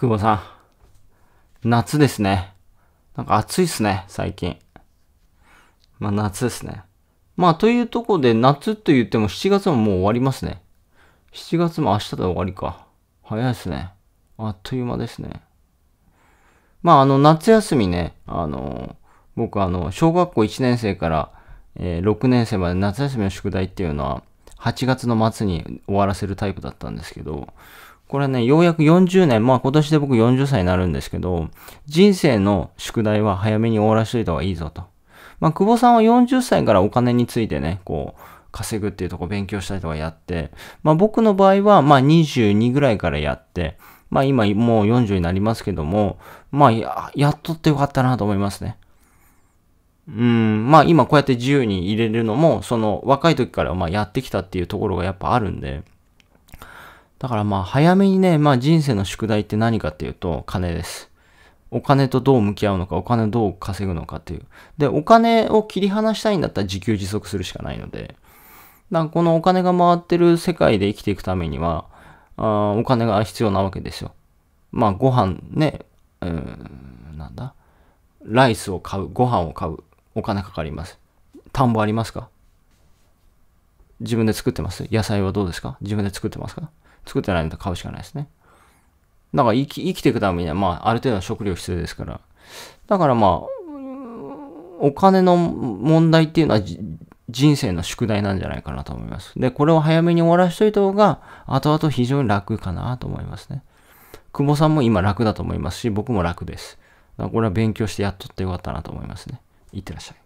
久保さん。夏ですね。なんか暑いっすね、最近。まあ夏ですね。まあというとこで夏と言っても7月ももう終わりますね。7月も明日で終わりか。早いっすね。あっという間ですね。まああの夏休みね、あの、僕あの、小学校1年生から、えー、6年生まで夏休みの宿題っていうのは8月の末に終わらせるタイプだったんですけど、これはね、ようやく40年、まあ今年で僕40歳になるんですけど、人生の宿題は早めに終わらしといた方がいいぞと。まあ久保さんは40歳からお金についてね、こう、稼ぐっていうとこ勉強したりとかやって、まあ僕の場合は、まあ22ぐらいからやって、まあ今もう40になりますけども、まあや、やっとってよかったなと思いますね。うん、まあ今こうやって自由に入れるのも、その若い時からまあやってきたっていうところがやっぱあるんで、だからまあ早めにね、まあ人生の宿題って何かっていうと金です。お金とどう向き合うのか、お金をどう稼ぐのかっていう。で、お金を切り離したいんだったら自給自足するしかないので、だこのお金が回ってる世界で生きていくためには、あお金が必要なわけですよ。まあご飯ね、うん、なんだ。ライスを買う、ご飯を買う、お金かかります。田んぼありますか自分で作ってます野菜はどうですか自分で作ってますか作ってないんだ買うしかないですね。だから生き生きていくためには、まあ、ある程度の食料必要ですから。だからまあ、お金の問題っていうのは人生の宿題なんじゃないかなと思います。で、これを早めに終わらしといた方が、後々非常に楽かなと思いますね。久保さんも今楽だと思いますし、僕も楽です。これは勉強してやっとってよかったなと思いますね。いってらっしゃい。